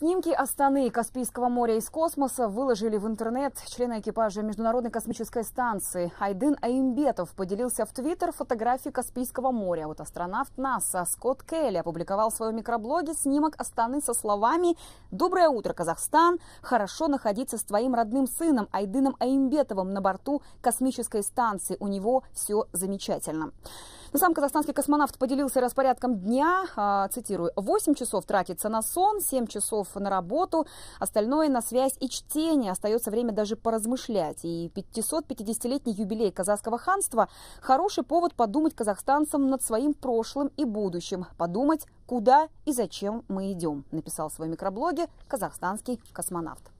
Снимки Астаны и Каспийского моря из космоса выложили в интернет. Члены экипажа Международной космической станции Айдын Аимбетов поделился в Твиттер фотографией Каспийского моря. Вот астронавт НАСА Скотт Келли опубликовал в своем микроблоге снимок Астаны со словами «Доброе утро, Казахстан! Хорошо находиться с твоим родным сыном Айдыном Аимбетовым на борту космической станции. У него все замечательно». Но ну, сам казахстанский космонавт поделился распорядком дня, а, цитирую, 8 часов тратится на сон, 7 часов на работу, остальное на связь и чтение, остается время даже поразмышлять. И 550-летний юбилей казахского ханства – хороший повод подумать казахстанцам над своим прошлым и будущим, подумать, куда и зачем мы идем, написал в своем микроблоге казахстанский космонавт.